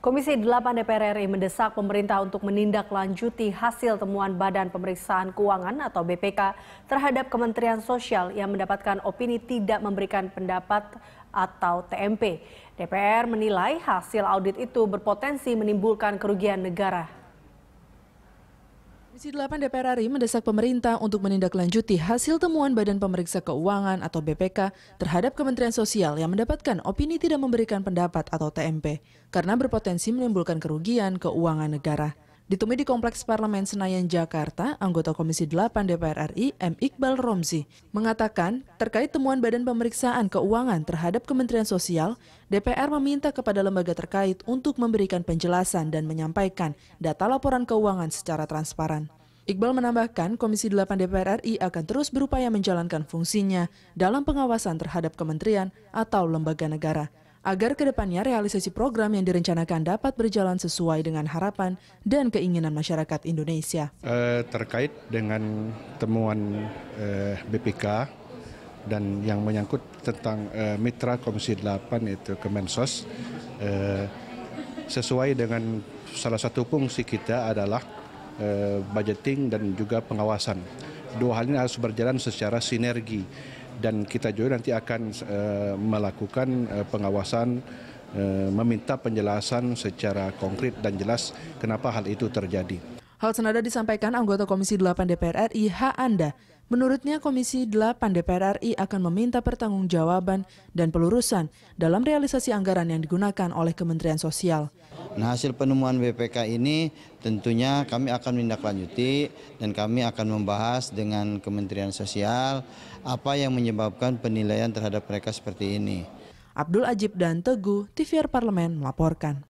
Komisi 8 DPR RI mendesak pemerintah untuk menindaklanjuti hasil temuan Badan Pemeriksaan Keuangan atau BPK terhadap Kementerian Sosial yang mendapatkan opini tidak memberikan pendapat atau TMP. DPR menilai hasil audit itu berpotensi menimbulkan kerugian negara Komisi 8 DPR RI mendesak pemerintah untuk menindaklanjuti hasil temuan Badan Pemeriksa Keuangan atau BPK terhadap Kementerian Sosial yang mendapatkan opini tidak memberikan pendapat atau TMP karena berpotensi menimbulkan kerugian keuangan negara. Ditemui di Kompleks Parlemen Senayan Jakarta, anggota Komisi 8 DPR RI M. Iqbal Romzi mengatakan terkait temuan Badan Pemeriksaan Keuangan terhadap Kementerian Sosial, DPR meminta kepada lembaga terkait untuk memberikan penjelasan dan menyampaikan data laporan keuangan secara transparan. Iqbal menambahkan, Komisi 8 DPR RI akan terus berupaya menjalankan fungsinya dalam pengawasan terhadap kementerian atau lembaga negara agar kedepannya realisasi program yang direncanakan dapat berjalan sesuai dengan harapan dan keinginan masyarakat Indonesia. Eh, terkait dengan temuan eh, BPK dan yang menyangkut tentang eh, mitra Komisi 8 itu Kemensos, sesuai dengan salah satu fungsi kita adalah budgeting dan juga pengawasan. Dua hal ini harus berjalan secara sinergi dan kita juga nanti akan eh, melakukan eh, pengawasan eh, meminta penjelasan secara konkret dan jelas kenapa hal itu terjadi. Hal senada disampaikan anggota Komisi 8 DPR RI H. Anda. Menurutnya Komisi 8 DPR RI akan meminta pertanggungjawaban dan pelurusan dalam realisasi anggaran yang digunakan oleh Kementerian Sosial. Nah hasil penemuan BPK ini tentunya kami akan menindaklanjuti dan kami akan membahas dengan Kementerian Sosial apa yang menyebabkan penilaian terhadap mereka seperti ini. Abdul Ajib dan Teguh, TVR Parlemen melaporkan.